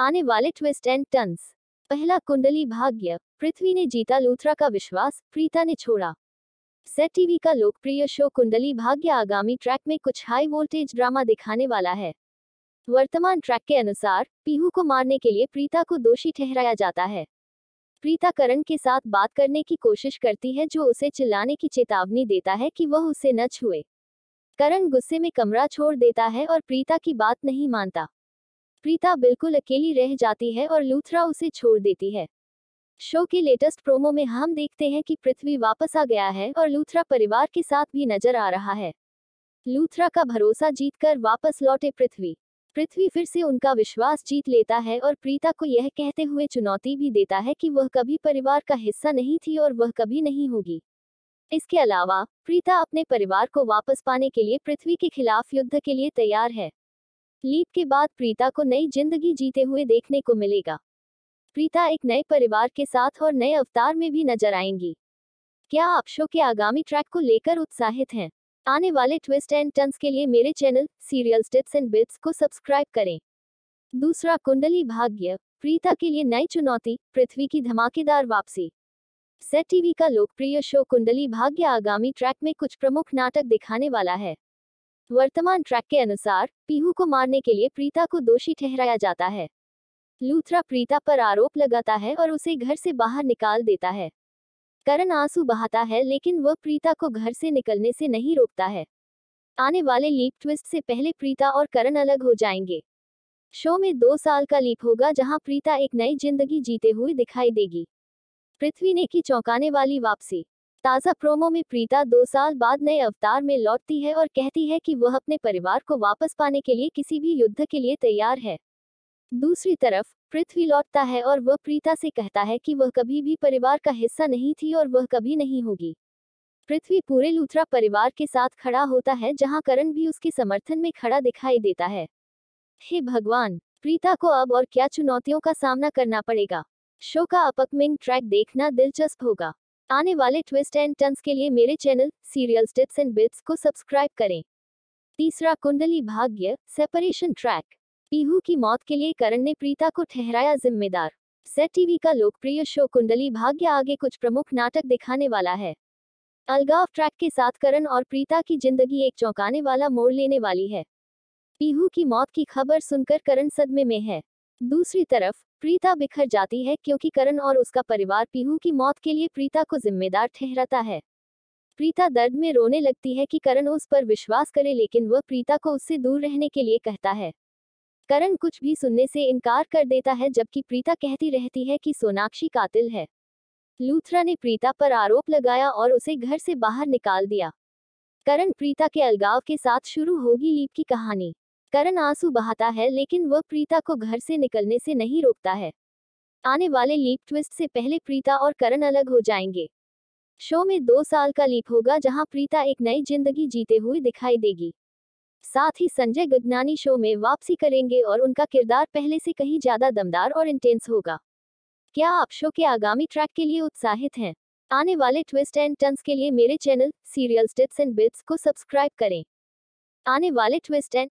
आने वाले twist and turns पहला कुंडली भाग्य पृथ्वी ने जीता लूथरा का विश्वास प्रीता ने छोड़ा सेट टीवी का लोकप्रिय शो कुंडली भाग्य आगामी ट्रैक में कुछ हाई वोल्टेज ड्रामा दिखाने वाला है वर्तमान ट्रैक के अनुसार पीहू को मारने के लिए प्रीता को दोषी ठहराया जाता है प्रीता करण के साथ बात करने की कोशिश करती है जो उसे चिल्लाने की चेतावनी देता है कि वह उसे न छुए करण गुस्से में कमरा छोड़ देता है और प्रीता की बात नहीं मानता प्रीता बिल्कुल अकेली रह जाती है और लूथरा उसे छोड़ देती है शो के लेटेस्ट प्रोमो में हम देखते हैं कि पृथ्वी वापस आ गया है और लूथरा परिवार के साथ भी नजर आ रहा है लूथरा का भरोसा जीतकर वापस लौटे पृथ्वी पृथ्वी फिर से उनका विश्वास जीत लेता है और प्रीता को यह कहते हुए चुनौती भी देता है कि वह कभी परिवार का हिस्सा नहीं थी और वह कभी नहीं होगी इसके अलावा प्रीता अपने परिवार को वापस पाने के लिए पृथ्वी के खिलाफ युद्ध के लिए तैयार है लीप के बाद प्रीता को नई जिंदगी जीते हुए देखने को मिलेगा प्रीता एक नए परिवार के साथ और नए अवतार में भी नजर आएंगी क्या आप शो के आगामी ट्रैक को लेकर उत्साहित हैं आने वाले ट्विस्ट एंड टर्न्स के लिए मेरे channel serial tips and bits को सब्सक्राइब करें दूसरा कुंडली भाग्य प्रीता के लिए नई चुनौती पृथ्वी की धमाकेदार वापसी सेट टीवी का लोकप्रिय शो कुंडली भाग्य आगामी ट्रैक में कुछ प्रमुख नाटक दिखाने वाला है वर्तमान ट्रैक के अनुसार पीहू को मारने के लिए प्रीता को दोषी ठहराया जाता है लूथरा प्रीता पर आरोप लगाता है और उसे घर से बाहर निकाल देता है करण आंसू बहाता है लेकिन वह प्रीता को घर से निकलने से नहीं रोकता है आने वाले लीप ट्विस्ट से पहले प्रीता और करण अलग हो जाएंगे शो में दो साल का लीप होगा जहां प्रीता एक नई जिंदगी जीते हुए दिखाई देगी पृथ्वी ने की चौंकाने वाली वापसी ताज़ा प्रोमो में प्रीता दो साल बाद नए अवतार में लौटती है और कहती है कि वह अपने परिवार को वापस पाने के लिए किसी भी युद्ध के लिए तैयार है दूसरी तरफ पृथ्वी लौटता है और वह प्रीता से कहता है कि वह कभी भी परिवार का हिस्सा नहीं थी और वह कभी नहीं होगी पृथ्वी पूरे लूथरा परिवार के साथ खड़ा होता है जहां करण भी उसके समर्थन में खड़ा दिखाई देता है हे भगवान प्रीता को अब और क्या चुनौतियों का सामना करना पड़ेगा शो का अपकमिंग ट्रैक देखना दिलचस्प होगा आने वाले ट्विस्ट एंड टर्न्स के लिए मेरे channel serial tips and bits को सब्सक्राइब करें तीसरा कुंडली भाग्य सेपरेशन ट्रैक पीहू की मौत के लिए करण ने प्रीता को ठहराया जिम्मेदार सेट टीवी का लोकप्रिय शो कुंडली भाग्य आगे कुछ प्रमुख नाटक दिखाने वाला है अलगाव ट्रैक के साथ करण और प्रीता की जिंदगी एक चौंकाने वाला मोड़ लेने वाली है पीहू की मौत की खबर सुनकर करण सदमे में है दूसरी तरफ प्रीता बिखर जाती है क्योंकि करण और उसका परिवार पीहू की मौत के लिए प्रीता को जिम्मेदार ठहराता है प्रीता दर्द में रोने लगती है कि करण उस पर विश्वास करे लेकिन वह प्रीता को उससे दूर रहने के लिए कहता है करण कुछ भी सुनने से इनकार कर देता है जबकि प्रीता कहती रहती है कि सोनाक्षी कातिल है लूथरा ने प्रीता पर आरोप लगाया और उसे घर से बाहर निकाल दिया करण प्रीता के अलगाव के साथ शुरू होगी लीप की कहानी करण आंसू बहाता है लेकिन वह प्रीता को घर से निकलने से नहीं रोकता है आने वाले लीप ट्विस्ट से पहले प्रीता और करण अलग हो जाएंगे शो में दो साल का लीप होगा जहां प्रीता एक नई जिंदगी जीते हुए दिखाई देगी साथ ही संजय गगनानी शो में वापसी करेंगे और उनका किरदार पहले से कहीं ज्यादा दमदार और इंटेंस होगा क्या आप शो के आगामी ट्रैक के लिए उत्साहित हैं आने वाले ट्विस्ट एंड टर्न्स के लिए मेरे channel serial tips and bits को सब्सक्राइब करें आने वाले ट्विस्ट एंड